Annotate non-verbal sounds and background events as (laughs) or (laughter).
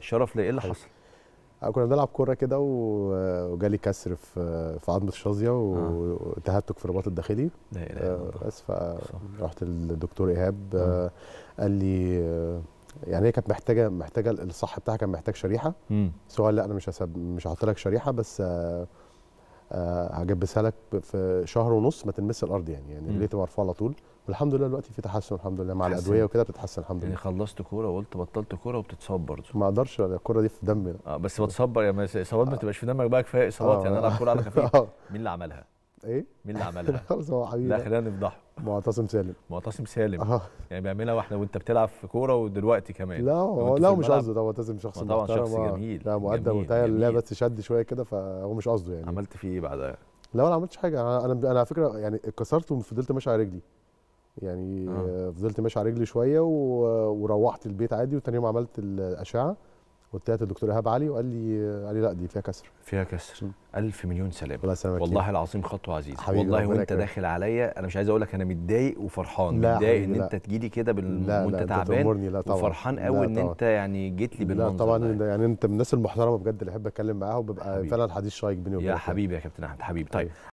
شرف ليه؟ ايه اللي حصل؟ آه، كنا بنلعب كوره كده وجالي كسر في في عظمه الشظيه وتهتك في الرباط الداخلي لا اله الا آه، الله بس فرحت للدكتور ايهاب آه. قال لي يعني هي كانت محتاجه محتاجه الصح بتاعها كان محتاج شريحه سؤال لا انا مش مش هحط لك شريحه بس آه، هجبسها لك في شهر ونص ما تلمس الارض يعني يعني ليه تبقى على طول والحمد لله دلوقتي في تحسن الحمد لله مع حسن. الادويه وكده بتتحسن الحمد يعني لله يعني خلصت كوره وقلت بطلت كوره وبتتصاب برضه ما اقدرش الكوره دي في دمي اه بس بتصبر يعني اصابات ما آه. تبقاش في دمك بقى كفايه اصابات يعني آه. العب كوره على (laughs) خفيف مين اللي عملها؟ ايه مين اللي عملها؟ (laughs) خلاص هو حبيبي لا خلينا نفضحه معتصم سالم معتصم سالم اه يعني بيعملها واحنا وانت بتلعب في كوره ودلوقتي كمان لا هو لا مش قصده طبعا معتصم شخص طبعا شخص اه. جميل لا مؤدب وبتاع لا بس شد شويه كده فهو مش قصده يعني عملت فيه ايه بعدها؟ لا انا ما عملتش حاجه انا انا انا على فكره يعني اتكسرت وفضلت ماشي على رجلي يعني آه. فضلت ماشي على رجلي شويه و... وروحت البيت عادي وتاني يوم عملت الاشعه والتلاته الدكتور ايهاب علي وقال لي قال لي لا دي فيها كسر فيها كسر ألف مليون سلامة الله يسلمك والله العظيم خطوة عزيزة والله وانت داخل عليا انا مش عايز اقول لك انا متضايق وفرحان متضايق ان لا. انت تجي لي كده بال... وانت تعبان لا طبعا وفرحان قوي ان انت يعني جيت لي بالمنظر لا طبعا ده. يعني انت من الناس المحترمة بجد اللي احب اتكلم معاها وببقى فعلا حديث شايك بيني وبينك يا حبيبي يا كابتن احمد حبيبي طيب